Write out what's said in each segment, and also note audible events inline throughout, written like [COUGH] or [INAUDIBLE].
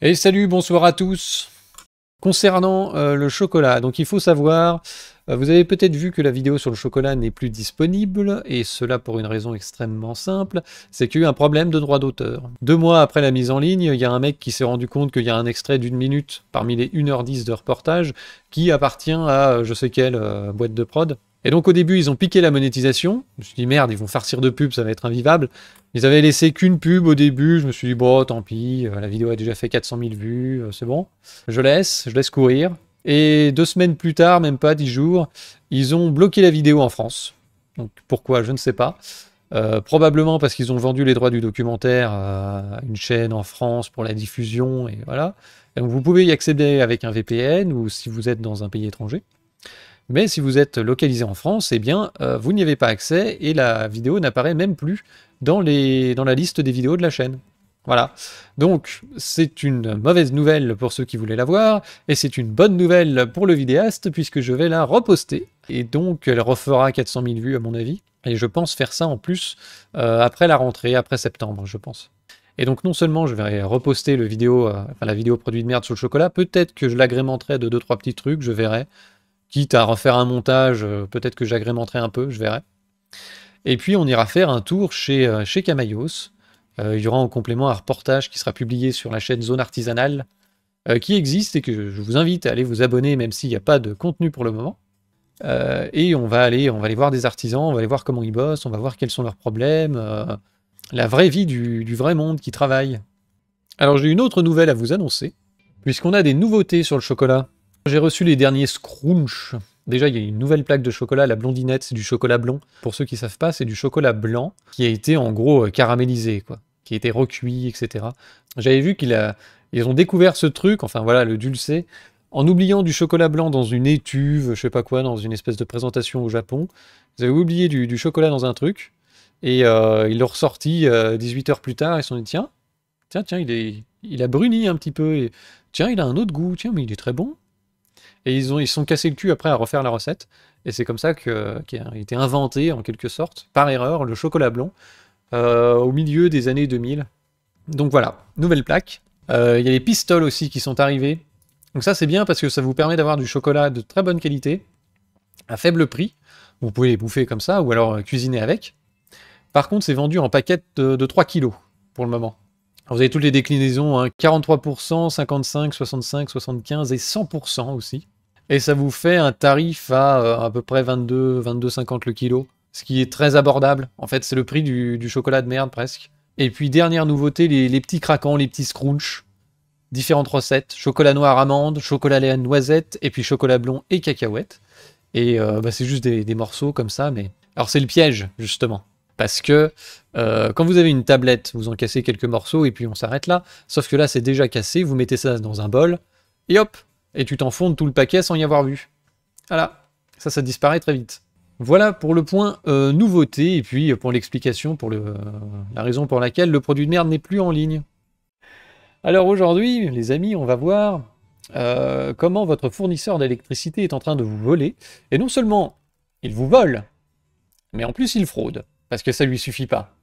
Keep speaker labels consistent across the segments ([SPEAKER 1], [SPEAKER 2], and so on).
[SPEAKER 1] Et salut, bonsoir à tous. Concernant euh, le chocolat, donc il faut savoir, euh, vous avez peut-être vu que la vidéo sur le chocolat n'est plus disponible, et cela pour une raison extrêmement simple, c'est qu'il y a eu un problème de droit d'auteur. Deux mois après la mise en ligne, il y a un mec qui s'est rendu compte qu'il y a un extrait d'une minute parmi les 1h10 de reportage qui appartient à euh, je sais quelle boîte de prod, et donc au début, ils ont piqué la monétisation. Je me suis dit, merde, ils vont farcir de pubs, ça va être invivable. Ils avaient laissé qu'une pub au début. Je me suis dit, bon, tant pis, euh, la vidéo a déjà fait 400 000 vues, euh, c'est bon. Je laisse, je laisse courir. Et deux semaines plus tard, même pas dix jours, ils ont bloqué la vidéo en France. Donc pourquoi, je ne sais pas. Euh, probablement parce qu'ils ont vendu les droits du documentaire à une chaîne en France pour la diffusion et voilà. donc vous pouvez y accéder avec un VPN ou si vous êtes dans un pays étranger. Mais si vous êtes localisé en France, eh bien, euh, vous n'y avez pas accès et la vidéo n'apparaît même plus dans, dans la liste des vidéos de la chaîne. Voilà. Donc, c'est une mauvaise nouvelle pour ceux qui voulaient la voir, et c'est une bonne nouvelle pour le vidéaste, puisque je vais la reposter. Et donc, elle refera 400 000 vues, à mon avis. Et je pense faire ça en plus euh, après la rentrée, après septembre, je pense. Et donc, non seulement je vais reposter vidéo, euh, la vidéo produit de merde sur le chocolat, peut-être que je l'agrémenterai de 2-3 petits trucs, je verrai quitte à refaire un montage, euh, peut-être que j'agrémenterai un peu, je verrai. Et puis on ira faire un tour chez, euh, chez Camayos. Euh, il y aura en complément un reportage qui sera publié sur la chaîne Zone Artisanale qui existe et que je vous invite à aller vous abonner même s'il n'y a pas de contenu pour le moment. et on va, aller, on va aller voir des artisans, on va aller voir comment ils bossent, on va voir quels sont leurs problèmes, la vraie vie du vrai monde qui travaille. Alors j'ai une autre nouvelle à vous annoncer, puisqu'on a des nouveautés sur le chocolat. J'ai reçu les derniers Scrunch. Déjà, il y a une nouvelle plaque de chocolat, la blondinette, c'est du chocolat blond. Pour ceux qui ne savent pas, c'est du chocolat blanc qui a été en gros euh, caramélisé, quoi, qui a été recuit, etc. J'avais vu qu'ils ont découvert ce truc, enfin voilà, le dulcé, en oubliant du chocolat blanc dans une étuve, je sais pas quoi, dans une espèce de présentation au Japon. Ils avaient oublié du, chocolat dans un truc, et euh, il ils l'ont ressorti 18 euh, heures plus tard, et ils se sont dit, tiens, tiens, tiens, il, est, il a bruni un petit peu, et tiens, il a un autre goût, tiens, mais il est très bon. Et ils ont ils sont cassés le cul après à refaire la recette. Et c'est comme ça que a été inventé en quelque sorte par erreur le chocolat blanc euh, au milieu des années 2000. Donc voilà, nouvelle plaque. Euh, il y a les pistoles aussi qui sont arrivées. Donc ça c'est bien parce que ça vous permet d'avoir du chocolat de très bonne qualité à faible prix. Vous pouvez les bouffer comme ça ou alors euh, cuisiner avec. Par contre, c'est vendu en paquettes de, 3 kilos pour le moment. vous avez toutes les déclinaisons, 43%, 55%, 65%, 75% et 100% aussi. Et ça vous fait un tarif à euh, à peu près 22, 22,50 le kilo, ce qui est très abordable. En fait, c'est le prix du, chocolat de merde presque. Et puis, dernière nouveauté, les, petits craquants, les petits scrunch. Différentes recettes chocolat noir amande, chocolat lait noisette, et puis chocolat blond et cacahuète. Et euh, bah, c'est juste des, morceaux comme ça, mais. Alors, c'est le piège, justement parce que euh, quand vous avez une tablette, vous en cassez quelques morceaux et puis on s'arrête là. Sauf que là, c'est déjà cassé, vous mettez ça dans un bol et hop, et tu fondes tout le paquet sans y avoir vu. Voilà, ça, ça disparaît très vite. Voilà pour le point euh, nouveauté, et puis euh, pour l'explication, pour le, euh, la raison pour laquelle le produit de merde n'est plus en ligne. Alors aujourd'hui, les amis, on va voir comment votre fournisseur d'électricité est en train de vous voler. Et non seulement il vous vole, mais en plus il fraude, parce que ça lui suffit pas.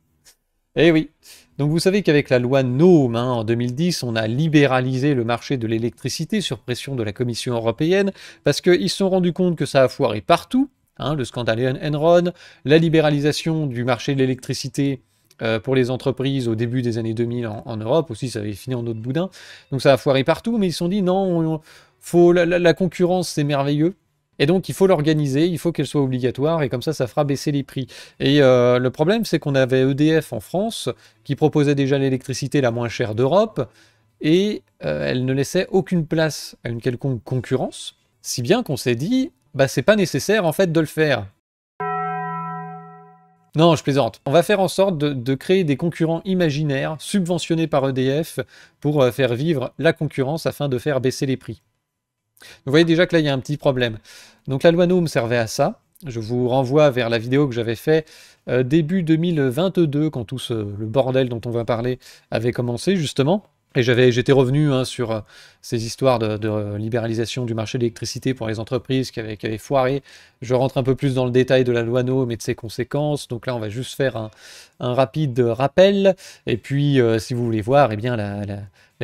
[SPEAKER 1] Eh oui. Donc vous savez qu'avec la loi NOM hein, en 2010, on a libéralisé le marché de l'électricité sur pression de la Commission européenne parce qu'ils se sont rendus compte que ça a foiré partout. Hein, le scandale Enron, la libéralisation du marché de l'électricité euh, pour les entreprises au début des années 2000 en, Europe aussi, ça avait fini en autre boudin. Donc ça a foiré partout, mais ils se sont dit non, faut, la concurrence c'est merveilleux. Et donc, il faut l'organiser, il faut qu'elle soit obligatoire, et comme ça, ça fera baisser les prix. Et euh, le problème, c'est qu'on avait EDF en France, qui proposait déjà l'électricité la moins chère d'Europe, et euh, elle ne laissait aucune place à une quelconque concurrence, si bien qu'on s'est dit, bah c'est pas nécessaire en fait de le faire. Non, je plaisante. On va faire en sorte de, créer des concurrents imaginaires, subventionnés par EDF, pour euh, faire vivre la concurrence afin de faire baisser les prix. Vous voyez déjà que là, il y a un petit problème. Donc la loi Noom servait à ça. Je vous renvoie vers la vidéo que j'avais faite euh, début 2022, quand tout ce, le bordel dont on va parler avait commencé, justement. Et j'avais, j'étais revenu hein, sur euh, ces histoires de, libéralisation du marché de l'électricité pour les entreprises qui avaient, foiré. Je rentre un peu plus dans le détail de la loi NOM et de ses conséquences. Donc là, on va juste faire un, rapide rappel. Et puis, euh, si vous voulez voir, eh bien, la,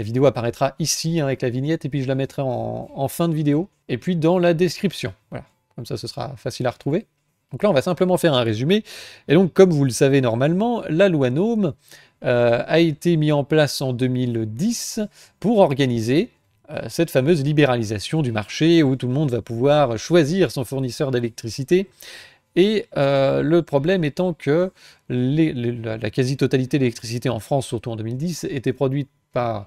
[SPEAKER 1] vidéo apparaîtra ici hein, avec la vignette. Et puis, je la mettrai en, fin de vidéo. Et puis, dans la description. Voilà. Comme ça, ce sera facile à retrouver. Donc là, on va simplement faire un résumé. Et donc, comme vous le savez normalement, la loi NOM euh, a été mis en place en 2010 pour organiser euh, cette fameuse libéralisation du marché où tout le monde va pouvoir choisir son fournisseur d'électricité. Et euh, le problème étant que la quasi-totalité de l'électricité en France, surtout en 2010, était produite par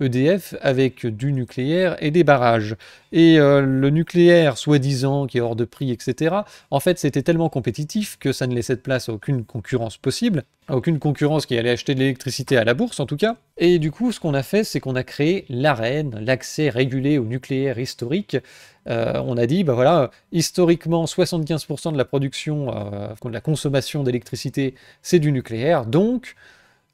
[SPEAKER 1] EDF euh, e avec du nucléaire et des barrages. Et euh, le nucléaire, soi-disant, qui est hors de prix, etc., en fait, c'était tellement compétitif que ça ne laissait de place à aucune concurrence possible, à aucune concurrence qui allait acheter de l'électricité à la bourse, en tout cas. Et du coup, ce qu'on a fait, c'est qu'on a créé l'arène l'accès régulé au nucléaire historique. Euh, on a dit, bah voilà, historiquement, 75% de la production, de la consommation d'électricité, c'est du nucléaire, donc...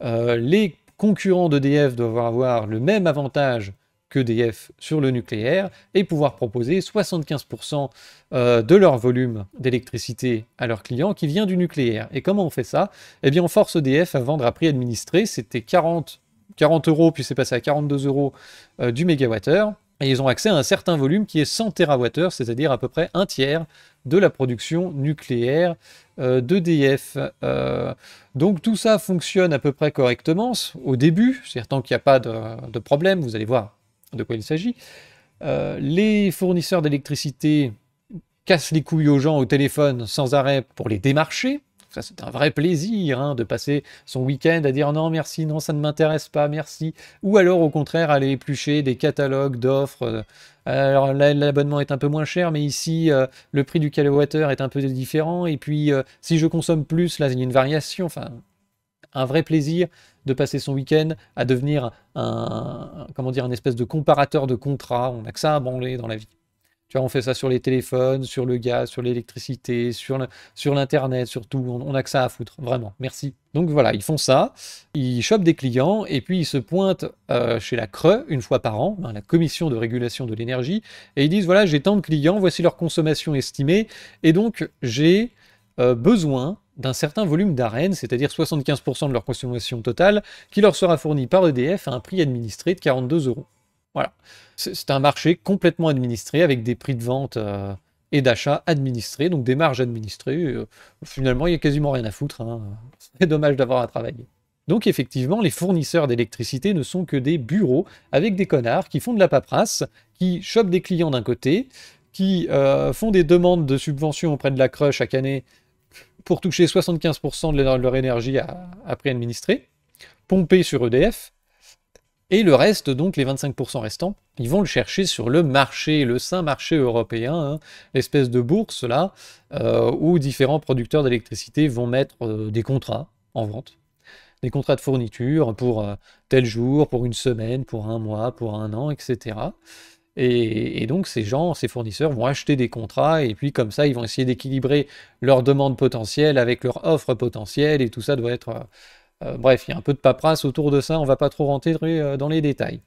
[SPEAKER 1] les Concurrents d'EDF doivent avoir le même avantage qu'EDF sur le nucléaire et pouvoir proposer 75% euh, de leur volume d'électricité à leurs clients qui vient du nucléaire. Et comment on fait ça Eh bien, on force EDF à vendre à prix administré. C'était 40, euros, puis c'est passé à 42 euros euh, du mégawattheure. Et ils ont accès à un certain volume qui est 100 TWh, c'est-à-dire à peu près un tiers de la production nucléaire euh, d'EDF. Euh, donc tout ça fonctionne à peu près correctement au début, c'est-à-dire tant qu'il n'y a pas de, problème, vous allez voir de quoi il s'agit. Euh, les fournisseurs d'électricité cassent les couilles aux gens au téléphone sans arrêt pour les démarcher c'est un vrai plaisir hein, de passer son week-end à dire oh non, merci, non, ça ne m'intéresse pas, merci. Ou alors, au contraire, aller éplucher des catalogues d'offres. Euh, alors l'abonnement est un peu moins cher, mais ici, euh, le prix du kilowattheure est un peu différent. Et puis, euh, si je consomme plus, là, il y a une variation. Enfin, un vrai plaisir de passer son week-end à devenir un, comment dire, un espèce de comparateur de contrat. On n'a que ça à branler dans la vie on fait ça sur les téléphones, sur le gaz, sur l'électricité, sur l'Internet, sur, tout. On, a que ça à foutre, vraiment. Merci. Donc voilà, ils font ça, ils chopent des clients et puis ils se pointent euh, chez la CRE une fois par an, hein, la Commission de régulation de l'énergie, et ils disent voilà, j'ai tant de clients, voici leur consommation estimée, et donc j'ai euh, besoin d'un certain volume d'arène, c'est-à-dire 75% de leur consommation totale, qui leur sera fourni par EDF à un prix administré de 42 euros. Voilà. C'est un marché complètement administré avec des prix de vente euh, et d'achat administrés, donc des marges administrées. Euh, finalement, il n'y a quasiment rien à foutre. Hein. [LAUGHS] C'est dommage d'avoir à travailler. Donc effectivement, les fournisseurs d'électricité ne sont que des bureaux avec des connards qui font de la paperasse, qui chopent des clients d'un côté, qui euh, font des demandes de subventions auprès de la crush chaque année pour toucher 75% de leur énergie à, à prix administré, pompés sur EDF, et le reste, donc les 25% restants, ils vont le chercher sur le marché, le saint marché européen, espèce hein, l'espèce de bourse là, euh, où différents producteurs d'électricité vont mettre euh, des contrats en vente. Des contrats de fourniture pour euh, tel jour, pour une semaine, pour un mois, pour un an, etc. Et, et, donc ces gens, ces fournisseurs vont acheter des contrats et puis comme ça, ils vont essayer d'équilibrer leur demande potentielle avec leur offre potentielle et tout ça doit être euh, bref, il y a un peu de paperasse autour de ça, on ne va pas trop rentrer euh, dans les détails.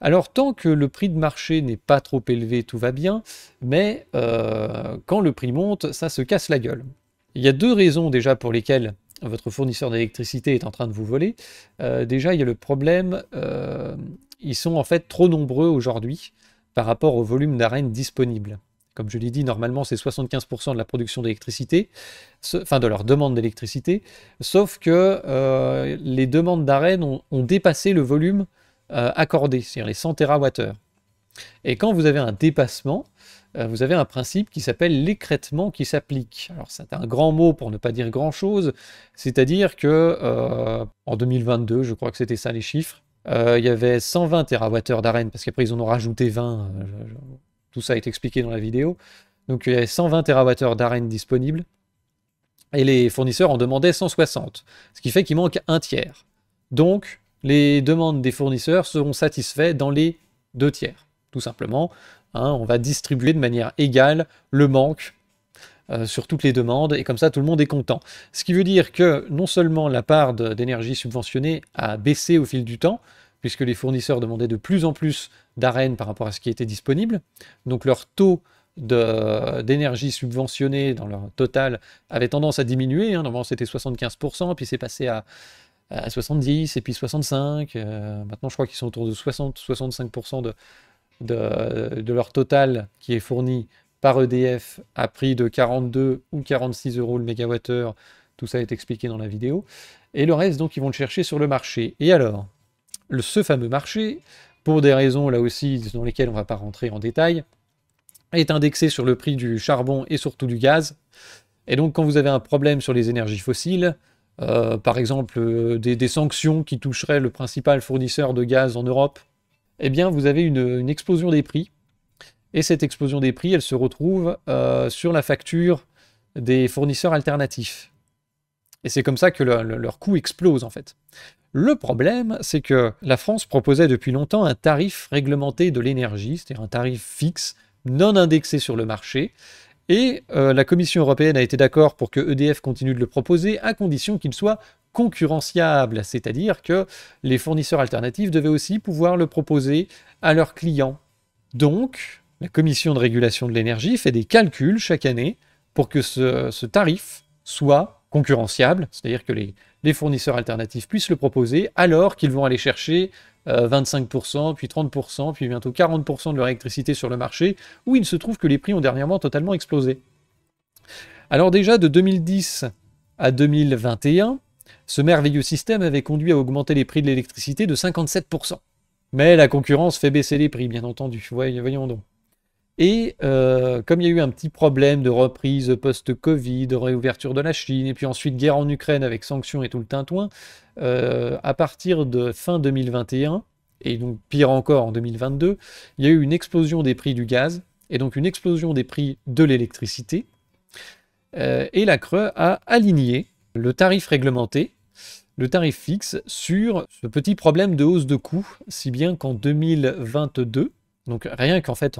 [SPEAKER 1] Alors tant que le prix de marché n'est pas trop élevé, tout va bien, mais euh, quand le prix monte, ça se casse la gueule. Il y a deux raisons déjà pour lesquelles votre fournisseur d'électricité est en train de vous voler. déjà, il y a le problème, ils sont en fait trop nombreux aujourd'hui par rapport au volume d'arènes disponible. Comme je l'ai dit, normalement, c'est 75% de la production d'électricité, enfin de leur demande d'électricité, sauf que euh, les demandes d'arène ont, dépassé le volume euh, accordé, c'est-à-dire les 100 TWh. Et quand vous avez un dépassement, euh, vous avez un principe qui s'appelle l'écrètement qui s'applique. Alors c'est un grand mot pour ne pas dire grand-chose, c'est-à-dire que en 2022, je crois que c'était ça les chiffres, il y avait 120 TWh d'arène, parce qu'après ils en ont rajouté 20, tout ça est expliqué dans la vidéo. Donc il y avait 120 TWh d'arène disponible. Et les fournisseurs en demandaient 160. Ce qui fait qu'il manque un tiers. Donc les demandes des fournisseurs seront satisfaites dans les deux tiers. Tout simplement, hein, on va distribuer de manière égale le manque euh, sur toutes les demandes et comme ça tout le monde est content. Ce qui veut dire que non seulement la part d'énergie subventionnée a baissé au fil du temps, puisque les fournisseurs demandaient de plus en plus d'arènes par rapport à ce qui était disponible. Donc leur taux d'énergie subventionnée dans leur total avait tendance à diminuer. Hein. Normalement, c'était 75%, puis c'est passé à, 70, et puis 65. Euh, maintenant, je crois qu'ils sont autour de 60-65% de, de, leur total qui est fourni par EDF à prix de 42 ou 46 euros le mégawattheure. Tout ça est expliqué dans la vidéo. Et le reste, donc, ils vont le chercher sur le marché. Et alors ce fameux marché, pour des raisons là aussi dans lesquelles on ne va pas rentrer en détail, est indexé sur le prix du charbon et surtout du gaz. Et donc quand vous avez un problème sur les énergies fossiles, euh, par exemple euh, des, sanctions qui toucheraient le principal fournisseur de gaz en Europe, eh bien vous avez une, explosion des prix. Et cette explosion des prix, elle se retrouve euh, sur la facture des fournisseurs alternatifs. Et c'est comme ça que leur coût explose en fait. Le problème, c'est que la France proposait depuis longtemps un tarif réglementé de l'énergie, c'est-à-dire un tarif fixe, non indexé sur le marché, et euh, la Commission européenne a été d'accord pour que EDF continue de le proposer, à condition qu'il soit concurrentiable, c'est-à-dire que les fournisseurs alternatifs devaient aussi pouvoir le proposer à leurs clients. Donc, la Commission de régulation de l'énergie fait des calculs chaque année pour que ce, ce tarif soit concurrentiable, c'est-à-dire que les, fournisseurs alternatifs puissent le proposer, alors qu'ils vont aller chercher 25%, euh, puis 30%, puis bientôt 40% de leur électricité sur le marché, où il se trouve que les prix ont dernièrement totalement explosé. Alors déjà, de 2010 à 2021, ce merveilleux système avait conduit à augmenter les prix de l'électricité de 57%. Mais la concurrence fait baisser les prix, bien entendu, voyons donc. Et euh, comme il y a eu un petit problème de reprise post-Covid, de réouverture de la Chine, et puis ensuite guerre en Ukraine avec sanctions et tout le tintouin, euh, à partir de fin 2021, et donc pire encore en 2022, il y a eu une explosion des prix du gaz, et donc une explosion des prix de l'électricité. Euh, et la Creux a aligné le tarif réglementé, le tarif fixe, sur ce petit problème de hausse de coûts, si bien qu'en 2022, donc rien qu'en fait,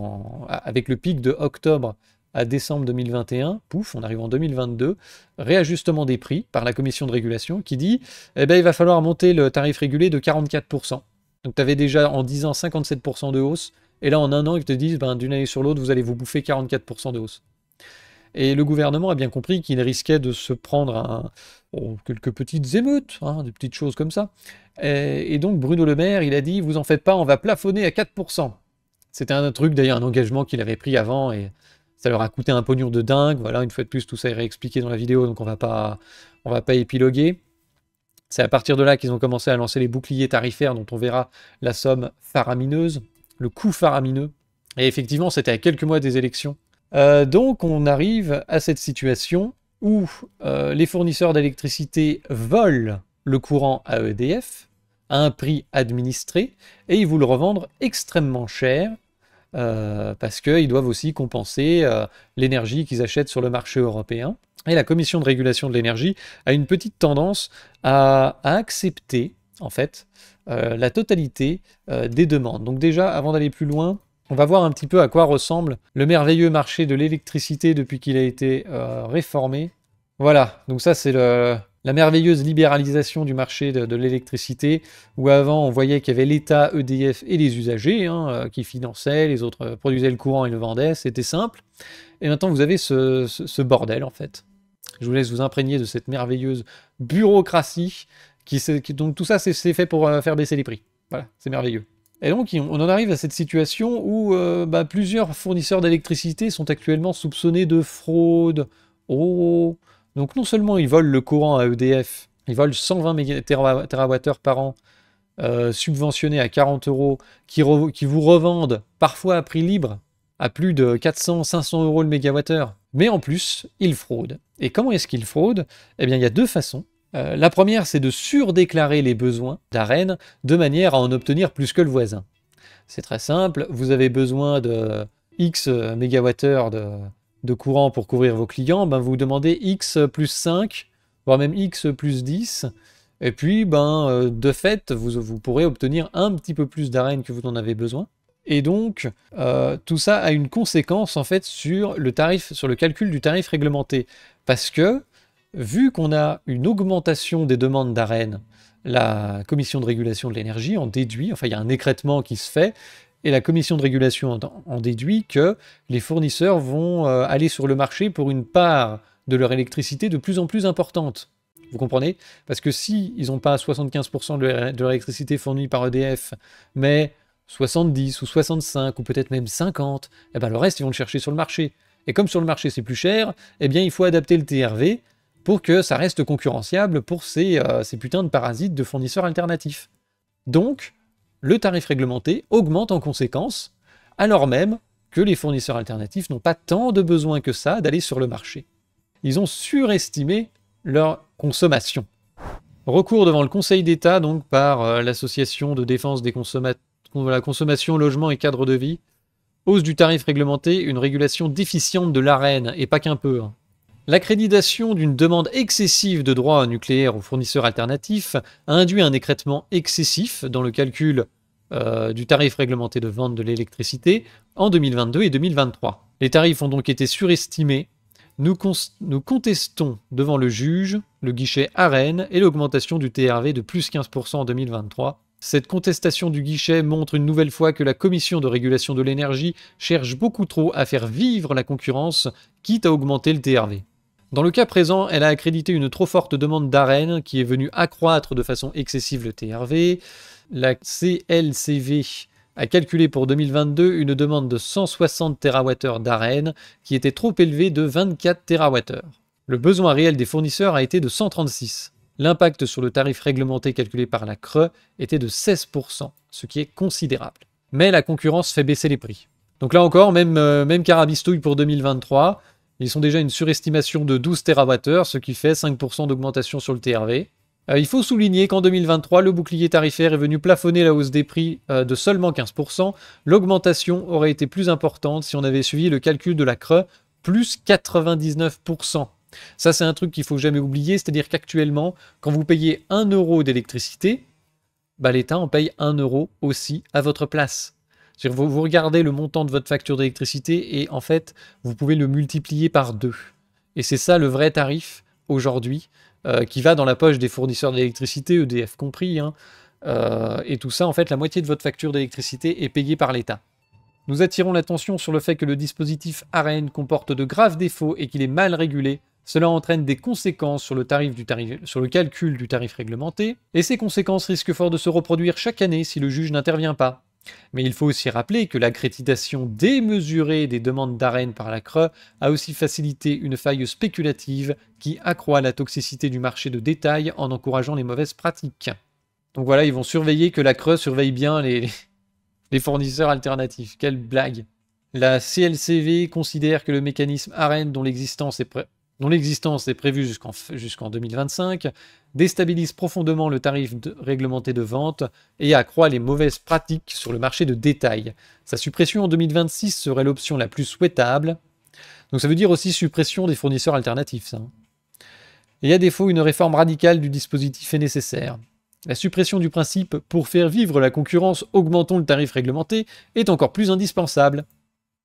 [SPEAKER 1] avec le pic de octobre à décembre 2021, pouf, on arrive en 2022, réajustement des prix par la commission de régulation qui dit eh ben, il va falloir monter le tarif régulé de 44%. Donc tu avais déjà en 10 ans 57% de hausse, et là en un an ils te disent ben, d'une année sur l'autre vous allez vous bouffer 44% de hausse. Et le gouvernement a bien compris qu'il risquait de se prendre un, oh, quelques petites émeutes, hein, des petites choses comme ça. Et, et donc Bruno Le Maire, il a dit, vous en faites pas, on va plafonner à 4%. C'était un truc, d'ailleurs, un engagement qu'il avait pris avant et ça leur a coûté un pognon de dingue. Voilà, une fois de plus, tout ça est réexpliqué dans la vidéo, donc on va pas, on va pas épiloguer. C'est à partir de là qu'ils ont commencé à lancer les boucliers tarifaires dont on verra la somme faramineuse, le coût faramineux. Et effectivement, c'était à quelques mois des élections. Euh, donc on arrive à cette situation où euh, les fournisseurs d'électricité volent le courant à EDF à un prix administré et ils vous le revendent extrêmement cher euh, parce qu'ils doivent aussi compenser euh, l'énergie qu'ils achètent sur le marché européen. Et la Commission de régulation de l'énergie a une petite tendance à, accepter, en fait, euh, la totalité des demandes. Donc déjà, avant d'aller plus loin, on va voir un petit peu à quoi ressemble le merveilleux marché de l'électricité depuis qu'il a été réformé. Voilà, donc ça c'est le, la merveilleuse libéralisation du marché de, l'électricité, où avant on voyait qu'il y avait l'État, EDF et les usagers hein, euh, qui finançaient, les autres euh, produisaient le courant et le vendaient, c'était simple. Et maintenant vous avez ce, bordel en fait. Je vous laisse vous imprégner de cette merveilleuse bureaucratie. Qui, donc tout ça c'est fait pour euh, faire baisser les prix. Voilà, c'est merveilleux. Et donc, on en arrive à cette situation où bah, plusieurs fournisseurs d'électricité sont actuellement soupçonnés de fraude. Oh, donc non seulement ils volent le courant à EDF, ils volent 120 TWh par an euh, subventionnés à 40 euros, qui, vous revendent parfois à prix libre à plus de 400-500 euros le mégawattheure. Mais en plus, ils fraudent. Et comment est-ce qu'ils fraudent Eh bien, il y a deux façons. Euh, la première, c'est de surdéclarer les besoins d'Arène de manière à en obtenir plus que le voisin. C'est très simple, vous avez besoin de X MWh euh, de, de courant pour couvrir vos clients, ben vous demandez X plus 5, voire même X plus 10. Et puis, ben, euh, de fait, vous, vous pourrez obtenir un petit peu plus d'arène que vous en avez besoin. Et donc, euh, tout ça a une conséquence en fait sur le tarif, sur le calcul du tarif réglementé. Parce que, vu qu'on a une augmentation des demandes d'arène, la commission de régulation de l'énergie en déduit, enfin il y a un écrètement qui se fait, et la commission de régulation en déduit que les fournisseurs vont euh, aller sur le marché pour une part de leur électricité de plus en plus importante. Vous comprenez Parce que si ils n'ont pas 75% de leur électricité fournie par EDF, mais 70 ou 65 ou peut-être même 50, et eh ben, le reste ils vont le chercher sur le marché. Et comme sur le marché c'est plus cher, eh bien il faut adapter le TRV pour que ça reste concurrentiable pour ces, euh, ces putains de parasites de fournisseurs alternatifs. Donc, le tarif réglementé augmente en conséquence, alors même que les fournisseurs alternatifs n'ont pas tant de besoin que ça d'aller sur le marché. Ils ont surestimé leur consommation. Recours devant le Conseil d'État donc par euh, l'association de défense des consommateurs la consommation, logement et cadre de vie. Hausse du tarif réglementé, une régulation déficiente de l'arène, et pas qu'un peu. Hein. L'accréditation d'une demande excessive de droits nucléaires aux fournisseurs alternatifs a induit un écrêtement excessif dans le calcul euh, du tarif réglementé de vente de l'électricité en 2022 et 2023. Les tarifs ont donc été surestimés. Nous, contestons devant le juge le guichet AREN et l'augmentation du TRV de plus 15% en 2023. Cette contestation du guichet montre une nouvelle fois que la Commission de régulation de l'énergie cherche beaucoup trop à faire vivre la concurrence, quitte à augmenter le TRV. Dans le cas présent, elle a accrédité une trop forte demande d'arène qui est venue accroître de façon excessive le TRV. La CLCV a calculé pour 2022 une demande de 160 TWh d'arène qui était trop élevée de 24 TWh. Le besoin réel des fournisseurs a été de 136. L'impact sur le tarif réglementé calculé par la CRE était de 16%, ce qui est considérable. Mais la concurrence fait baisser les prix. Donc là encore, même, euh, même carabistouille pour 2023, ils sont déjà une surestimation de 12 TWh, ce qui fait 5% d'augmentation sur le TRV. Euh, il faut souligner qu'en 2023, le bouclier tarifaire est venu plafonner la hausse des prix euh, de seulement 15%. L'augmentation aurait été plus importante si on avait suivi le calcul de la CRE, plus 99%. Ça, c'est un truc qu'il faut jamais oublier, c'est-à-dire qu'actuellement, quand vous payez 1 euro d'électricité, bah, l'État en paye 1 euro aussi à votre place. Vous, vous regardez le montant de votre facture d'électricité et en fait, vous pouvez le multiplier par deux. Et c'est ça le vrai tarif aujourd'hui. Euh, qui va dans la poche des fournisseurs d'électricité, EDF compris. Hein. Euh, et tout ça, en fait, la moitié de votre facture d'électricité est payée par l'État. Nous attirons l'attention sur le fait que le dispositif AREN comporte de graves défauts et qu'il est mal régulé. Cela entraîne des conséquences sur le, tarif du tarif, sur le calcul du tarif réglementé, et ces conséquences risquent fort de se reproduire chaque année si le juge n'intervient pas. Mais il faut aussi rappeler que l'accréditation démesurée des demandes d'arène par la CRE a aussi facilité une faille spéculative qui accroît la toxicité du marché de détail en encourageant les mauvaises pratiques. Donc voilà, ils vont surveiller que la CRE surveille bien les, les fournisseurs alternatifs. Quelle blague La CLCV considère que le mécanisme arène dont l'existence est dont l'existence est prévue jusqu'en 2025, déstabilise profondément le tarif réglementé de vente et accroît les mauvaises pratiques sur le marché de détail. Sa suppression en 2026 serait l'option la plus souhaitable. Donc ça veut dire aussi suppression des fournisseurs alternatifs. Hein. Et à défaut, une réforme radicale du dispositif est nécessaire. La suppression du principe pour faire vivre la concurrence, augmentons le tarif réglementé est encore plus indispensable.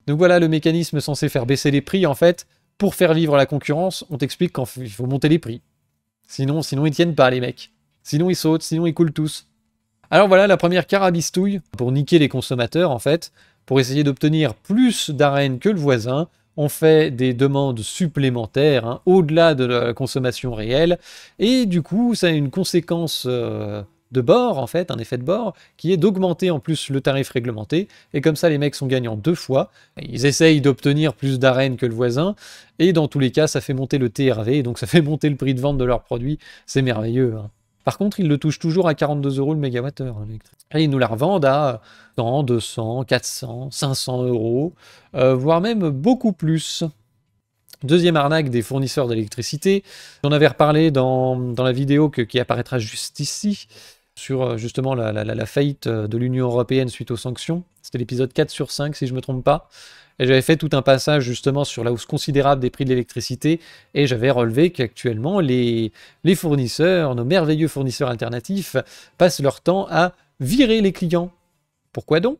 [SPEAKER 1] Donc voilà le mécanisme censé faire baisser les prix en fait, pour faire vivre la concurrence, on t'explique qu'il faut monter les prix. Sinon, sinon ils tiennent pas, les mecs. Sinon ils sautent, sinon ils coulent tous. Alors voilà la première carabistouille pour niquer les consommateurs, en fait. Pour essayer d'obtenir plus d'arènes que le voisin, on fait des demandes supplémentaires hein, au-delà de la consommation réelle, et du coup, ça a une conséquence euh, de bord, en fait, un effet de bord, qui est d'augmenter en plus le tarif réglementé, et comme ça les mecs sont gagnants deux fois, ils essayent d'obtenir plus d'arènes que le voisin, et dans tous les cas ça fait monter le TRV, donc ça fait monter le prix de vente de leurs produits, c'est merveilleux. Hein. Par contre, ils le touchent toujours à 42 euros le mégawattheure. Hein, et ils nous la revendent à 100, 200, 400, 500 euros, euh, voire même beaucoup plus. Deuxième arnaque des fournisseurs d'électricité. j'en avais reparlé dans, la vidéo qui apparaîtra juste ici sur euh, justement la, la, faillite euh, de l'Union européenne suite aux sanctions. C'était l'épisode 4 sur 5, si je ne me trompe pas. Et j'avais fait tout un passage justement sur la hausse considérable des prix de l'électricité et j'avais relevé qu'actuellement, les, les fournisseurs, nos merveilleux fournisseurs alternatifs, passent leur temps à virer les clients. Pourquoi donc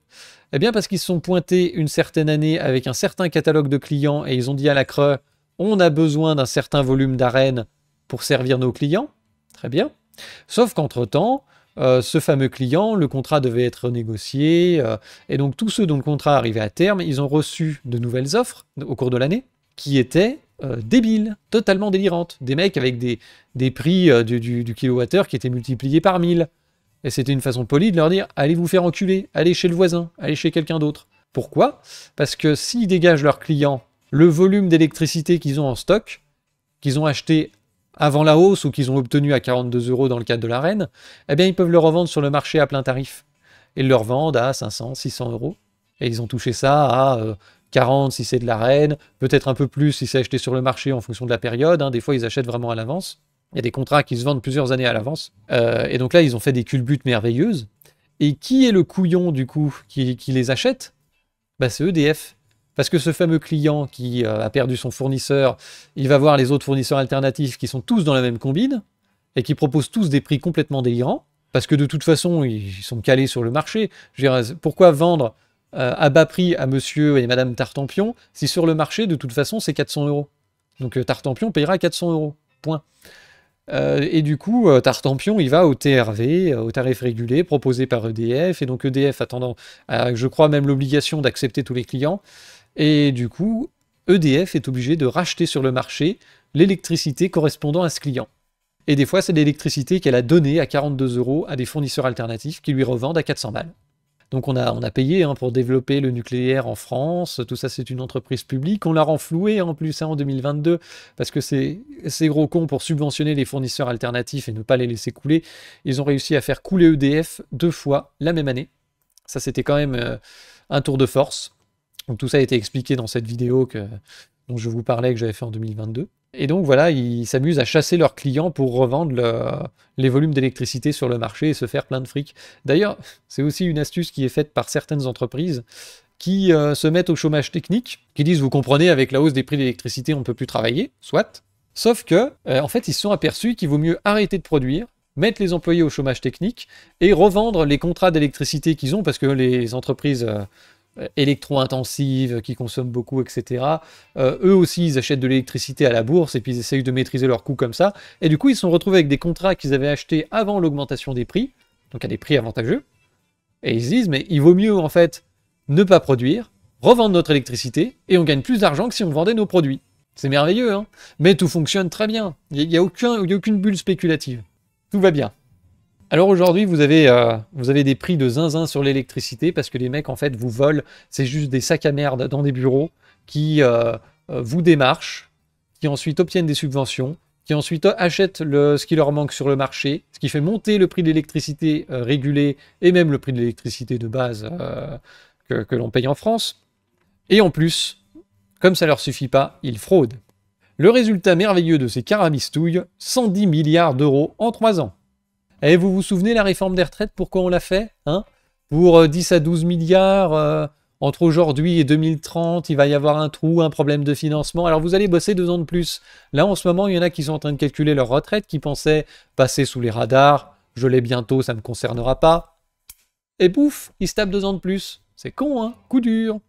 [SPEAKER 1] Eh bien parce qu'ils se sont pointés une certaine année avec un certain catalogue de clients et ils ont dit à la creux, on a besoin d'un certain volume d'arène pour servir nos clients. Très bien. Sauf qu'entre-temps, euh, ce fameux client, le contrat devait être négocié, euh, et donc tous ceux dont le contrat arrivait à terme, ils ont reçu de nouvelles offres au cours de l'année qui étaient euh, débiles, totalement délirantes. Des mecs avec des, des prix du, du, kilowattheure qui étaient multipliés par 1000. Et c'était une façon polie de leur dire allez vous faire enculer, allez chez le voisin, allez chez quelqu'un d'autre. Pourquoi Parce que s'ils dégagent leurs clients le volume d'électricité qu'ils ont en stock, qu'ils ont acheté avant la hausse ou qu'ils ont obtenu à 42 euros dans le cadre de la reine, eh bien ils peuvent le revendre sur le marché à plein tarif. Ils le revendent à 500, 600 euros. Et ils ont touché ça à 40 euh, si c'est de la reine, peut-être un peu plus si c'est acheté sur le marché en fonction de la période. Hein. Des fois, ils achètent vraiment à l'avance. Il y a des contrats qui se vendent plusieurs années à l'avance. Euh, et donc là, ils ont fait des culbutes merveilleuses. Et qui est le couillon, du coup, qui, les achète bah, C'est EDF. Parce que ce fameux client qui euh, a perdu son fournisseur, il va voir les autres fournisseurs alternatifs qui sont tous dans la même combine et qui proposent tous des prix complètement délirants. Parce que de toute façon, ils sont calés sur le marché. Je pourquoi vendre euh, à bas prix à monsieur et madame Tartampion si sur le marché, de toute façon, c'est 400 euros Donc euh, Tartampion payera 400 euros. Point. et du coup, Tartampion, il va au TRV, au tarif régulé proposé par EDF. Et donc EDF, attendant, je crois même l'obligation d'accepter tous les clients, et du coup, EDF est obligé de racheter sur le marché l'électricité correspondant à ce client. Et des fois, c'est l'électricité qu'elle a donnée à 42 euros à des fournisseurs alternatifs qui lui revendent à 400 balles. Donc on a, on a payé hein, pour développer le nucléaire en France, tout ça c'est une entreprise publique, on l'a renfloué hein, en plus hein, en 2022, parce que c'est gros cons pour subventionner les fournisseurs alternatifs et ne pas les laisser couler, ils ont réussi à faire couler EDF deux fois la même année. Ça c'était quand même euh, un tour de force tout ça a été expliqué dans cette vidéo que, dont je vous parlais que j'avais fait en 2022. Et donc voilà, ils s'amusent à chasser leurs clients pour revendre les volumes d'électricité sur le marché et se faire plein de fric. D'ailleurs, c'est aussi une astuce qui est faite par certaines entreprises qui euh, se mettent au chômage technique, qui disent vous comprenez avec la hausse des prix d'électricité, on ne peut plus travailler, soit. Sauf que euh, en fait ils se sont aperçus qu'il vaut mieux arrêter de produire, mettre les employés au chômage technique et revendre les contrats d'électricité qu'ils ont parce que les entreprises euh, euh, électro-intensives, qui consomment beaucoup, etc. Euh, eux aussi, ils achètent de l'électricité à la bourse et puis ils essayent de maîtriser leurs coûts comme ça. Et du coup, ils se sont retrouvés avec des contrats qu'ils avaient achetés avant l'augmentation des prix, donc à des prix avantageux. Et ils se disent, mais il vaut mieux en fait ne pas produire, revendre notre électricité, et on gagne plus d'argent que si on vendait nos produits. C'est merveilleux, hein Mais tout fonctionne très bien. Il n'y aucun, a aucune bulle spéculative. Tout va bien. Alors aujourd'hui, euh, vous, avez, des prix de zinzin sur l'électricité parce que les mecs, en fait, vous volent. C'est juste des sacs à merde dans des bureaux qui euh, euh, vous démarchent, qui ensuite obtiennent des subventions, qui ensuite achètent ce qui leur manque sur le marché, ce qui fait monter le prix de l'électricité régulée et même le prix de l'électricité de base que, l'on paye en France. Et en plus, comme ça leur suffit pas, ils fraudent. Le résultat merveilleux de ces caramistouilles, 110 milliards d'euros en 3 ans. Et vous vous souvenez la réforme des retraites, pourquoi on l'a fait hein Pour 10 euh, à 12 milliards, euh, entre aujourd'hui et 2030, il va y avoir un trou, un problème de financement. Alors vous allez bosser deux ans de plus. Là, en ce moment, il y en a qui sont en train de calculer leur retraite, qui pensaient passer sous les radars, je l'ai bientôt, ça ne me concernera pas. Et pouf, ils se tapent deux ans de plus. C'est con, hein Coup dur.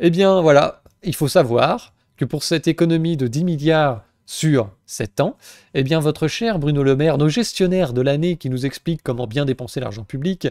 [SPEAKER 1] Eh bien, voilà, il faut savoir que pour cette économie de 10 milliards sur 7 ans, eh bien votre cher Bruno Le Maire, nos gestionnaires de l'année qui nous expliquent comment bien dépenser l'argent public,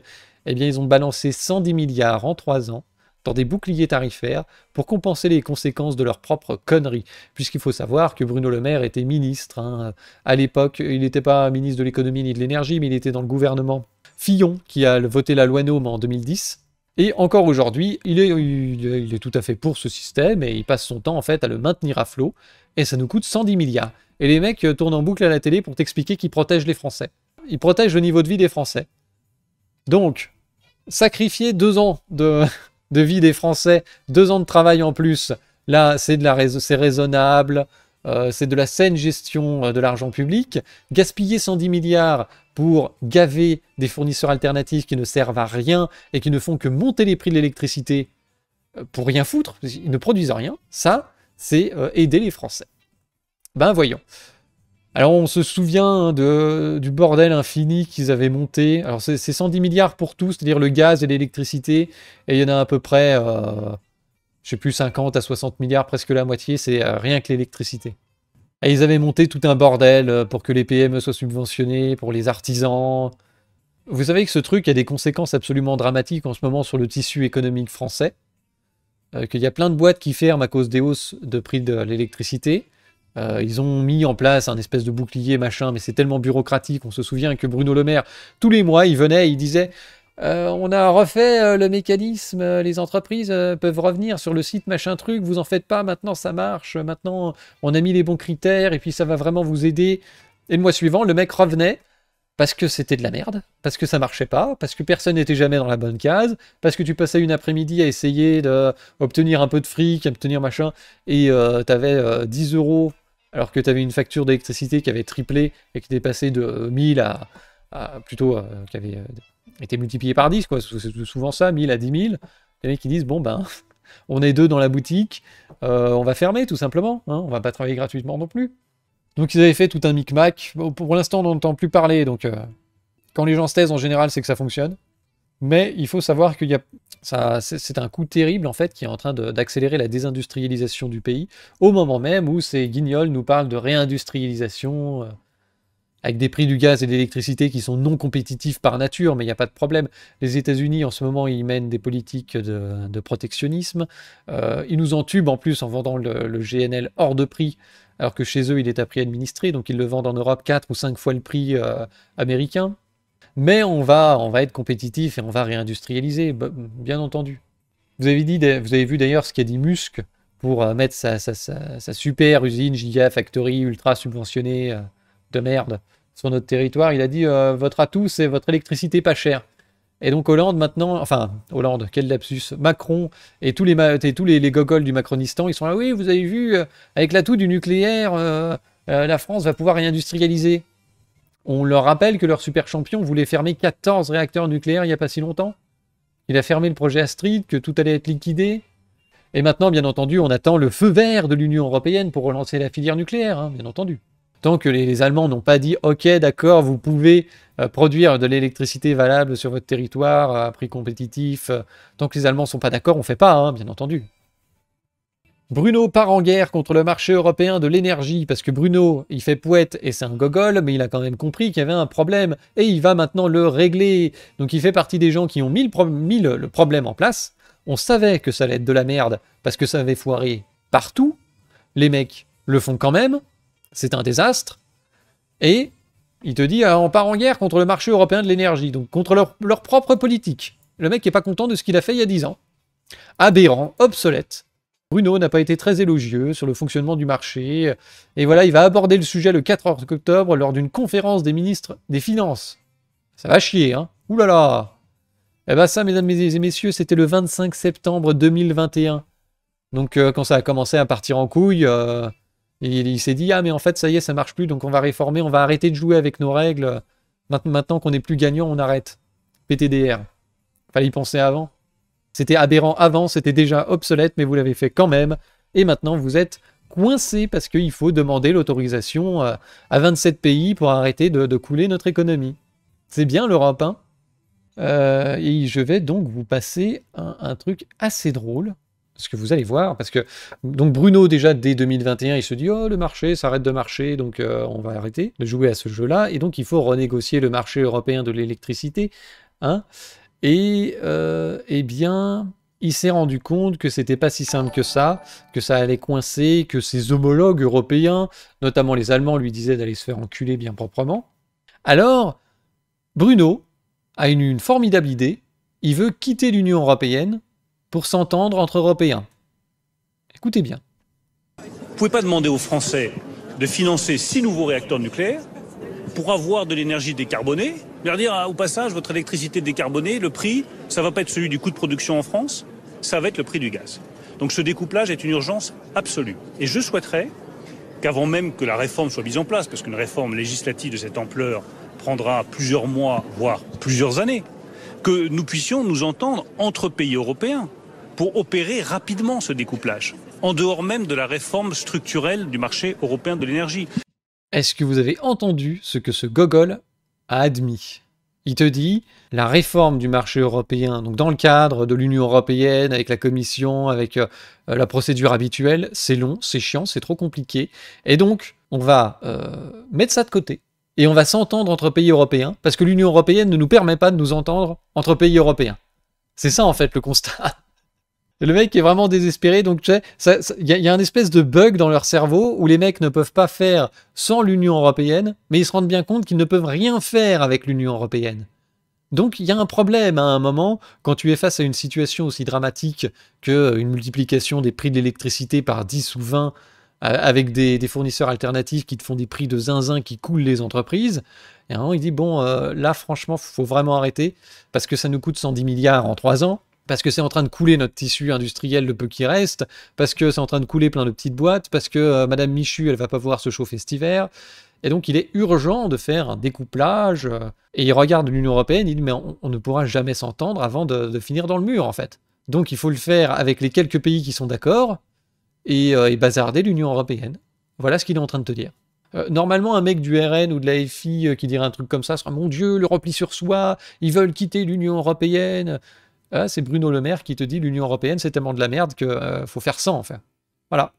[SPEAKER 1] eh bien ils ont balancé 110 milliards en 3 ans dans des boucliers tarifaires pour compenser les conséquences de leurs propres conneries. Puisqu'il faut savoir que Bruno Le Maire était ministre. Hein. À l'époque, il n'était pas ministre de l'économie ni de l'énergie, mais il était dans le gouvernement Fillon, qui a voté la loi Nome en 2010. Et encore aujourd'hui, il est, il est, tout à fait pour ce système et il passe son temps en fait à le maintenir à flot et ça nous coûte 110 milliards. Et les mecs euh, tournent en boucle à la télé pour t'expliquer qu'ils protègent les Français. Ils protègent le niveau de vie des Français. Donc, sacrifier deux ans de, [LAUGHS] vie des Français, deux ans de travail en plus, là, c'est raisonnable, euh, c'est de la saine gestion euh, de l'argent public. Gaspiller 110 milliards pour gaver des fournisseurs alternatifs qui ne servent à rien et qui ne font que monter les prix de l'électricité pour rien foutre, ils ne produisent rien, ça, c'est euh, aider les Français. Ben voyons. Alors on se souvient hein, du bordel infini qu'ils avaient monté. Alors c'est 110 milliards pour tout, c'est-à-dire le gaz et l'électricité. Et il y en a à peu près, euh, je sais plus, 50 à 60 milliards, presque la moitié, c'est euh, rien que l'électricité. Et ils avaient monté tout un bordel pour que les PME soient subventionnées, pour les artisans. Vous savez que ce truc a des conséquences absolument dramatiques en ce moment sur le tissu économique français. Euh, qu'il y a plein de boîtes qui ferment à cause des hausses de prix de l'électricité. Euh, ils ont mis en place un espèce de bouclier machin, mais c'est tellement bureaucratique. On se souvient que Bruno Le Maire, tous les mois, il venait, il disait euh, On a refait le mécanisme, les entreprises peuvent revenir sur le site machin truc, vous en faites pas, maintenant ça marche, maintenant on a mis les bons critères et puis ça va vraiment vous aider. Et le mois suivant, le mec revenait parce que c'était de la merde, parce que ça marchait pas, parce que personne n'était jamais dans la bonne case, parce que tu passais une après-midi à essayer d'obtenir un peu de fric, obtenir machin, et tu euh, t'avais 10 euh, euros alors que t'avais une facture d'électricité qui avait triplé et qui était passée de 1000 à, plutôt, euh, qui avait été multiplié par 10, quoi, c'est souvent ça, 1000 à 10 000, les mecs qui disent, bon ben, [LAUGHS] on est deux dans la boutique, on va fermer tout simplement, hein, on va pas travailler gratuitement non plus. Donc ils avaient fait tout un micmac. pour l'instant, on n'entend plus parler, donc euh, quand les gens se taisent, en général, c'est que ça fonctionne. Mais il faut savoir qu'il a, c'est un coup terrible en fait qui est en train d'accélérer la désindustrialisation du pays au moment même où ces guignols nous parlent de réindustrialisation euh, avec des prix du gaz et de l'électricité qui sont non compétitifs par nature, mais il n'y a pas de problème. Les États-Unis en ce moment ils mènent des politiques de, protectionnisme, euh, ils nous entubent en plus en vendant le GNL hors de prix alors que chez eux, il est à prix administré, donc ils le vendent en Europe 4 ou 5 fois le prix euh, américain. Mais on va, on va être compétitif et on va réindustrialiser, bien entendu. Vous avez, vu d'ailleurs ce qu'a dit Musk pour euh, mettre sa, super usine factory ultra subventionnée euh, de merde sur notre territoire. Il a dit Votre atout, c'est votre électricité pas chère. Et donc Hollande maintenant, enfin Hollande, quel lapsus, Macron et tous les et tous les, du Macronistan, ils sont là, oui, vous avez vu, euh, avec l'atout du nucléaire, euh, euh, la France va pouvoir réindustrialiser. On leur rappelle que leur super champion voulait fermer 14 réacteurs nucléaires il n'y a pas si longtemps. Il a fermé le projet Astrid, que tout allait être liquidé. Et maintenant, bien entendu, on attend le feu vert de l'Union européenne pour relancer la filière nucléaire, hein, bien entendu tant que les Allemands n'ont pas dit OK, d'accord, vous pouvez euh, produire de l'électricité valable sur votre territoire à prix compétitif, euh, tant que les Allemands ne sont pas d'accord, on ne fait pas, hein, bien entendu. Bruno part en guerre contre le marché européen de l'énergie parce que Bruno, il fait pouette et c'est un gogol, mais il a quand même compris qu'il y avait un problème et il va maintenant le régler. Donc il fait partie des gens qui ont mis le, le problème en place. On savait que ça allait être de la merde parce que ça avait foiré partout. Les mecs le font quand même, c'est un désastre. Et il te dit, ah, on part en guerre contre le marché européen de l'énergie, donc contre leur, propre politique. Le mec n'est pas content de ce qu'il a fait il y a 10 ans. Aberrant, obsolète. Bruno n'a pas été très élogieux sur le fonctionnement du marché. Et voilà, il va aborder le sujet le 4 octobre lors d'une conférence des ministres des Finances. Ça va chier, hein Ouh là là Eh ben ça, mesdames et messieurs, c'était le 25 septembre 2021. Donc euh, quand ça a commencé à partir en couille... Euh, et il s'est dit, ah mais en fait ça y est, ça marche plus, donc on va réformer, on va arrêter de jouer avec nos règles. Maintenant qu'on n'est plus gagnant, on arrête. PTDR. Fallait y penser avant. C'était aberrant avant, c'était déjà obsolète, mais vous l'avez fait quand même. Et maintenant vous êtes coincé parce qu'il faut demander l'autorisation euh, à 27 pays pour arrêter de, couler notre économie. C'est bien l'Europe, hein euh, Et je vais donc vous passer un truc assez drôle ce que vous allez voir, parce que donc Bruno déjà dès 2021, il se dit oh le marché s'arrête de marcher, donc euh, on va arrêter de jouer à ce jeu-là, et donc il faut renégocier le marché européen de l'électricité, hein Et euh, eh bien, il s'est rendu compte que c'était pas si simple que ça, que ça allait coincer, que ses homologues européens, notamment les Allemands, lui disaient d'aller se faire enculer bien proprement. Alors Bruno a une formidable idée. Il veut quitter l'Union européenne pour s'entendre entre Européens. Écoutez bien. Vous ne pouvez pas demander aux
[SPEAKER 2] Français de financer six nouveaux réacteurs nucléaires pour avoir de l'énergie décarbonée. Leur dire ah, au passage, votre électricité décarbonée, le prix, ça ne va pas être celui du coût de production en France, ça va être le prix du gaz. Donc ce découplage est une urgence absolue. Et je souhaiterais qu'avant même que la réforme soit mise en place, parce qu'une réforme législative de cette ampleur prendra plusieurs mois, voire plusieurs années, que nous puissions nous entendre entre pays européens pour opérer rapidement ce découplage, en dehors même de la réforme structurelle du
[SPEAKER 1] marché européen de l'énergie. Est-ce que vous avez entendu ce que ce gogol a admis il te dit la réforme du marché européen, donc dans le cadre de l'Union européenne, avec la Commission, avec euh, la procédure habituelle, c'est long, c'est chiant, c'est trop compliqué. Et donc, on va euh, mettre ça de côté. Et on va s'entendre entre pays européens, parce que l'Union européenne ne nous permet pas de nous entendre entre pays européens. C'est ça en fait le constat. Le mec est vraiment désespéré, donc tu sais, il y, a un espèce de bug dans leur cerveau où les mecs ne peuvent pas faire sans l'Union européenne, mais ils se rendent bien compte qu'ils ne peuvent rien faire avec l'Union européenne. Donc il y a un problème hein, à un moment quand tu es face à une situation aussi dramatique que euh, une multiplication des prix de l'électricité par 10 ou 20 euh, avec des, fournisseurs alternatifs qui te font des prix de zinzin qui coulent les entreprises. Et il dit, bon, euh, là, franchement, faut vraiment arrêter, parce que ça nous coûte 110 milliards en 3 ans, parce que c'est en train de couler notre tissu industriel, le peu qui reste, parce que c'est en train de couler plein de petites boîtes, parce que euh, Madame Michu, elle va pas pouvoir se chauffer cet hiver. Et donc, il est urgent de faire un découplage. Euh, et il regarde l'Union européenne, il dit, mais on, ne pourra jamais s'entendre avant de, finir dans le mur, en fait. Donc, il faut le faire avec les quelques pays qui sont d'accord et, euh, et, bazarder l'Union européenne. Voilà ce qu'il est en train de te dire. normalement, un mec du RN ou de la FI qui dirait un truc comme ça sera Mon Dieu, le repli sur soi, ils veulent quitter l'Union européenne. Ah, c'est Bruno Le Maire qui te dit l'Union européenne, c'est tellement de la merde qu'il euh, faut faire sans, enfin.
[SPEAKER 2] Voilà.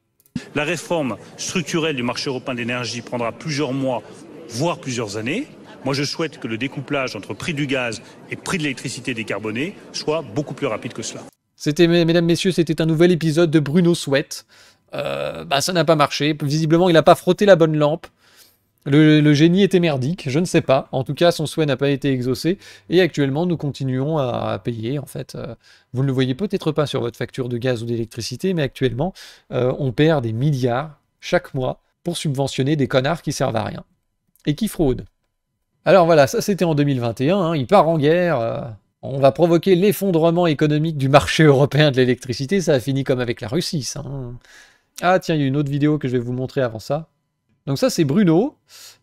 [SPEAKER 2] La réforme structurelle du marché européen d'énergie prendra plusieurs mois, voire plusieurs années. Moi, je souhaite que le découplage entre prix du gaz et prix de l'électricité décarbonée soit beaucoup plus rapide que cela.
[SPEAKER 1] C'était, mesdames, messieurs, c'était un nouvel épisode de Bruno Souhaite. Euh, bah, ça n'a pas marché. Visiblement, il n'a pas frotté la bonne lampe. Le, génie était merdique, je ne sais pas. En tout cas, son souhait n'a pas été exaucé. Et actuellement, nous continuons à, payer, en fait. Euh, vous ne le voyez peut-être pas sur votre facture de gaz ou d'électricité, mais actuellement, euh, on perd des milliards chaque mois pour subventionner des connards qui servent à rien. Et qui fraudent. Alors voilà, ça c'était en 2021. Hein. il part en guerre. Euh, on va provoquer l'effondrement économique du marché européen de l'électricité. Ça a fini comme avec la Russie, ça. Hein. Ah tiens, il y a une autre vidéo que je vais vous montrer avant ça. Donc ça, c'est Bruno.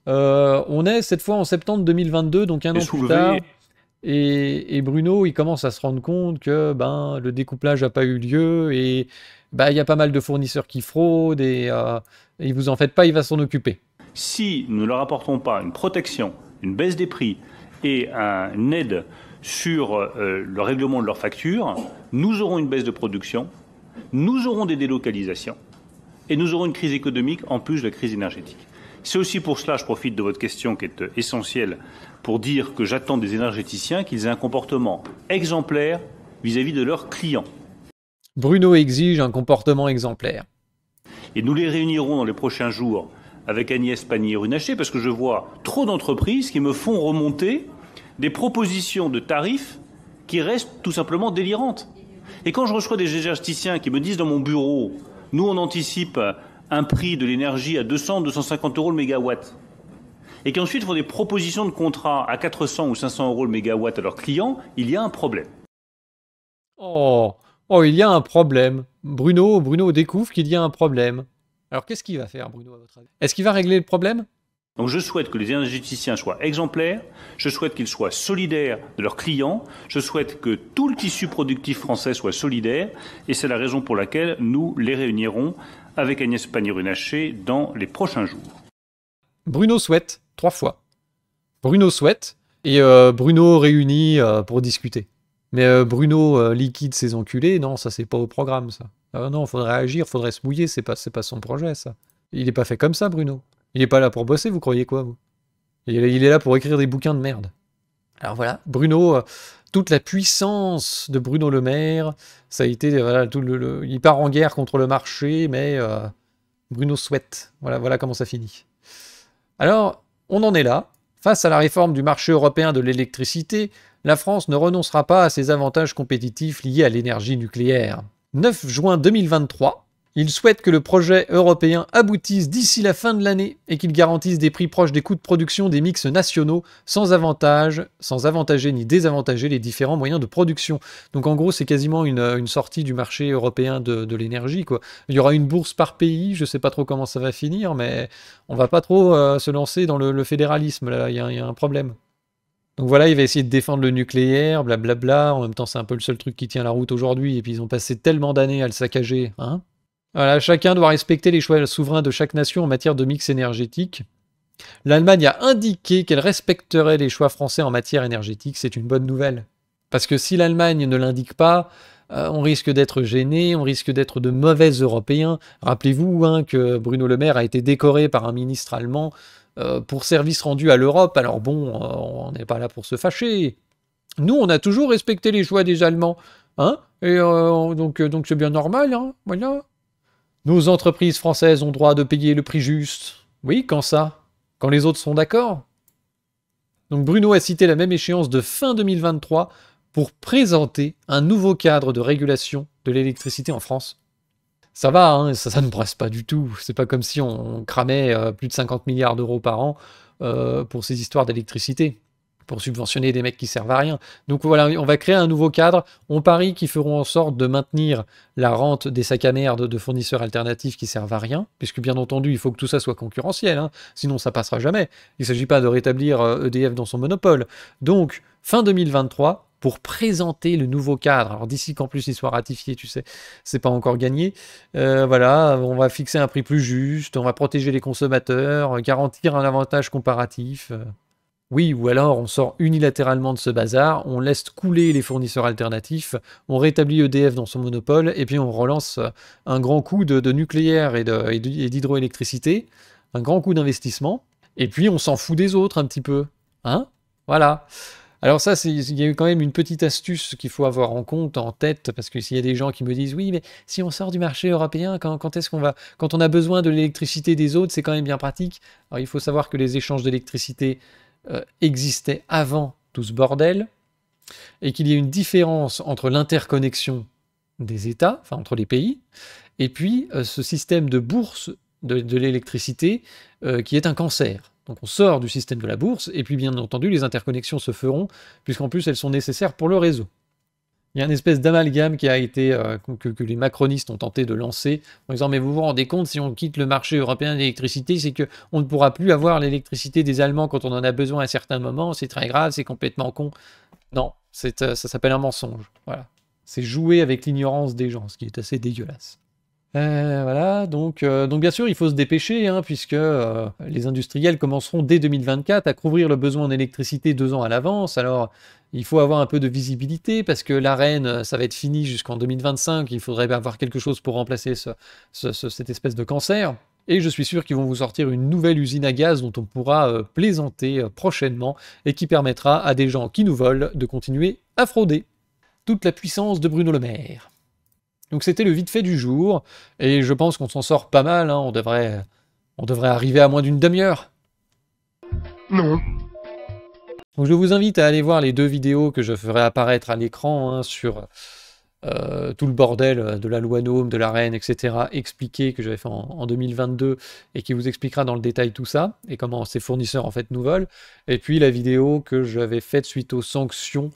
[SPEAKER 1] Euh, on est cette fois en septembre 2022, donc un an plus tard. Et, Bruno, il commence à se rendre compte que ben, le découplage n'a pas eu lieu et ben, il y a pas mal de fournisseurs qui fraudent euh, et, il vous en faites pas, il va s'en occuper.
[SPEAKER 2] Si nous ne leur apportons pas une protection, une baisse des prix et une aide sur euh, le règlement de leurs factures, nous aurons une baisse de production, nous aurons des délocalisations et nous aurons une crise économique en plus de la crise énergétique. C'est aussi pour cela, je profite de votre question qui est euh, essentielle, pour dire que j'attends des énergéticiens qu'ils aient un comportement exemplaire vis-à-vis de leurs clients.
[SPEAKER 1] Bruno exige un comportement exemplaire.
[SPEAKER 2] Et nous les réunirons dans les prochains jours avec Agnès Pannier-Runacher parce que je vois trop d'entreprises qui me font remonter des propositions de tarifs qui restent tout simplement délirantes. Et quand je reçois des énergéticiens qui me disent dans mon bureau nous, on anticipe un prix de l'énergie à 200, 250 euros le mégawatt. Et qu'ensuite, ensuite font des propositions de contrat à 400 ou 500 euros le mégawatt à leurs clients, il y a un problème.
[SPEAKER 1] Oh, oh il y a un problème. Bruno, Bruno découvre qu'il y a un problème. Alors qu'est-ce qu'il va faire, Bruno, à votre avis Est-ce qu'il va régler le problème donc je souhaite que les énergéticiens soient exemplaires, je
[SPEAKER 2] souhaite qu'ils soient solidaires de leurs clients, je souhaite que tout le tissu productif français soit solidaire, et c'est la raison pour laquelle nous les réunirons avec Agnès Pannier-Runacher dans
[SPEAKER 1] les prochains jours. Bruno souhaite, trois fois. Bruno souhaite, et euh, Bruno réunit euh, pour discuter. Mais euh, Bruno liquide ses enculés, non, ça c'est pas au programme ça. Non, ah non, faudrait agir, faudrait se mouiller, c'est pas, pas son projet ça. Il n'est pas fait comme ça Bruno. Il est pas là pour bosser, vous croyez quoi, vous il est, là pour écrire des bouquins de merde. Alors voilà, Bruno, euh, toute la puissance de Bruno Le Maire, ça a été, voilà, tout le, il part en guerre contre le marché, mais euh, Bruno souhaite. Voilà, voilà comment ça finit. Alors, on en est là. Face à la réforme du marché européen de l'électricité, la France ne renoncera pas à ses avantages compétitifs liés à l'énergie nucléaire. 9 juin 2023, il souhaite que le projet européen aboutisse d'ici la fin de l'année et qu'il garantisse des prix proches des coûts de production des mix nationaux sans avantage, sans avantager ni désavantager les différents moyens de production. Donc en gros, c'est quasiment une, euh, sortie du marché européen de, l'énergie. Quoi. Il y aura une bourse par pays, je ne sais pas trop comment ça va finir, mais on va pas trop euh, se lancer dans le, fédéralisme, là, il y, y a un problème. Donc voilà, il va essayer de défendre le nucléaire, blablabla. En même temps, c'est un peu le seul truc qui tient la route aujourd'hui. Et puis ils ont passé tellement d'années à le saccager, hein chacun doit respecter les choix souverains de chaque nation en matière de mix énergétique. L'Allemagne a indiqué qu'elle respecterait les choix français en matière énergétique, c'est une bonne nouvelle. Parce que si l'Allemagne ne l'indique pas, euh, on risque d'être gêné, on risque d'être de mauvais Européens. Rappelez-vous hein, que Bruno Le Maire a été décoré par un ministre allemand euh, pour service rendu à l'Europe. Alors bon, euh, on n'est pas là pour se fâcher. Nous, on a toujours respecté les choix des Allemands. Hein Et donc, donc c'est bien normal, hein voilà. Nos entreprises françaises ont droit de payer le prix juste. Oui, quand ça Quand les autres sont d'accord Donc Bruno a cité la même échéance de fin 2023 pour présenter un nouveau cadre de régulation de l'électricité en France. Ça va, hein, ça, ne brasse pas du tout. C'est pas comme si on cramait euh, plus de 50 milliards d'euros par an euh, pour ces histoires d'électricité pour subventionner des mecs qui servent à rien. Donc voilà, on va créer un nouveau cadre. On parie qu'ils feront en sorte de maintenir la rente des sacs à merde de fournisseurs alternatifs qui servent à rien, puisque bien entendu, il faut que tout ça soit concurrentiel, hein. sinon ça passera jamais. Il ne s'agit pas de rétablir EDF euh, e dans son monopole. Donc, fin 2023, pour présenter le nouveau cadre. Alors d'ici qu'en plus il soit ratifié, tu sais, c'est pas encore gagné. Euh, voilà, on va fixer un prix plus juste, on va protéger les consommateurs, euh, garantir un avantage comparatif. Oui, ou alors on sort unilatéralement de ce bazar, on laisse couler les fournisseurs alternatifs, on rétablit EDF dans son monopole, et puis on relance un grand coup de, nucléaire et d'hydroélectricité, un grand coup d'investissement, et puis on s'en fout des autres un petit peu. Hein Voilà. Alors ça, il y a quand même une petite astuce qu'il faut avoir en compte, en tête, parce que s'il y a des gens qui me disent oui, mais si on sort du marché européen, quand, quand est-ce qu'on va, quand on a besoin de l'électricité des autres, c'est quand même bien pratique. Alors il faut savoir que les échanges d'électricité euh, existait avant tout ce bordel, et qu'il y ait une différence entre l'interconnexion des États, enfin entre les pays, et puis euh, ce système de bourse de, l'électricité euh, qui est un cancer. Donc on sort du système de la bourse, et puis bien entendu les interconnexions se feront, puisqu'en plus elles sont nécessaires pour le réseau. Il y a une espèce d'amalgame qui a été euh, que, les macronistes ont tenté de lancer en disant mais vous vous rendez compte si on quitte le marché européen d'électricité, c'est que on ne pourra plus avoir l'électricité des Allemands quand on en a besoin à un certain moment. C'est très grave, c'est complètement con. Non, euh, ça s'appelle un mensonge. Voilà, c'est jouer avec l'ignorance des gens, ce qui est assez dégueulasse. Euh, voilà, donc, euh, donc bien sûr, il faut se dépêcher, hein, puisque euh, les industriels commenceront dès 2024 à couvrir le besoin en électricité deux ans à l'avance. Alors, il faut avoir un peu de visibilité, parce que l'arène, ça va être fini jusqu'en 2025. Il faudrait avoir quelque chose pour remplacer cette espèce de cancer. Et je suis sûr qu'ils vont vous sortir une nouvelle usine à gaz dont on pourra plaisanter prochainement et qui permettra à des gens qui nous volent de continuer à frauder. Toute la puissance de Bruno Le Maire. Donc c'était le vite fait du jour, et je pense qu'on s'en sort pas mal, hein. on, devrait, on devrait arriver à moins d'une demi-heure. Non. Donc je vous invite à aller voir les deux vidéos que je ferai apparaître à l'écran hein, sur euh, tout le bordel euh, de la loi Nome, de la Reine, etc. expliqué que j'avais fait en, 2022 et qui vous expliquera dans le détail tout ça et comment ces fournisseurs en fait nous volent. Et puis la vidéo que j'avais faite suite aux sanctions,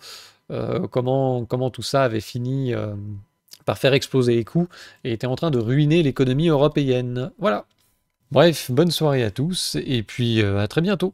[SPEAKER 1] euh, comment, comment tout ça avait fini par faire exploser les coûts et était en train de ruiner l'économie européenne. Voilà. Bref, bonne soirée à tous et puis euh, à très bientôt.